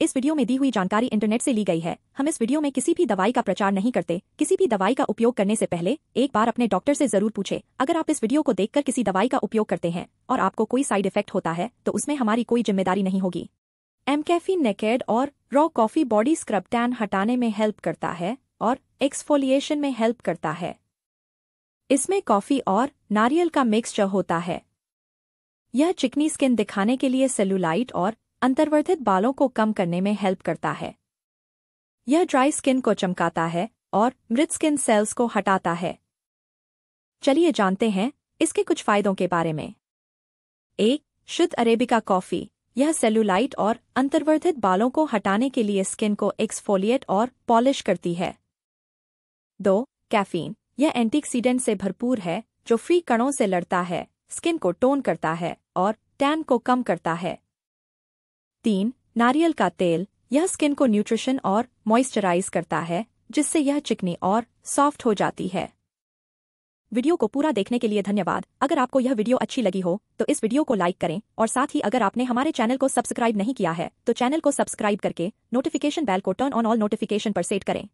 इस वीडियो में दी हुई जानकारी इंटरनेट से ली गई है हम इस वीडियो में किसी भी दवाई का प्रचार नहीं करते किसी भी दवाई का उपयोग करने से पहले एक बार अपने डॉक्टर से जरूर पूछे अगर आप इस वीडियो को देखकर किसी दवाई का उपयोग करते हैं और आपको कोई साइड इफेक्ट होता है तो उसमें हमारी कोई जिम्मेदारी नहीं होगी एम कैफीन नेकेड और raw coffee body scrub tan हटाने में हेल्प करता है और एक्सफोलिएशन में हेल्प करता है इसमें कॉफी और नारियल का मिक्सचर होता है यह चिकनी स्किन दिखाने के लिए सेलुलाइट और अंतर्वर्धित बालों को कम करने में हेल्प करता है यह ड्राई स्किन को चमकाता है और मृत स्किन सेल्स को हटाता है चलिए जानते हैं इसके कुछ फायदों के बारे में एक शुद्ध अरेबिका कॉफी यह सेलुलाइट और अंतर्वर्धित बालों को हटाने के लिए स्किन को एक्सफोलिएट और पॉलिश करती है दो कैफीन यह एंटीक्सीडेंट से भरपूर है जो फ्री कणों से लड़ता है स्किन को टोन करता है और टैन को कम करता है तीन नारियल का तेल यह स्किन को न्यूट्रिशन और मॉइस्चराइज करता है जिससे यह चिकनी और सॉफ्ट हो जाती है वीडियो को पूरा देखने के लिए धन्यवाद अगर आपको यह वीडियो अच्छी लगी हो तो इस वीडियो को लाइक करें और साथ ही अगर आपने हमारे चैनल को सब्सक्राइब नहीं किया है तो चैनल को सब्सक्राइब करके नोटिफिकेशन बैल को टर्न ऑन ऑल नोटिफिकेशन पर सेट करें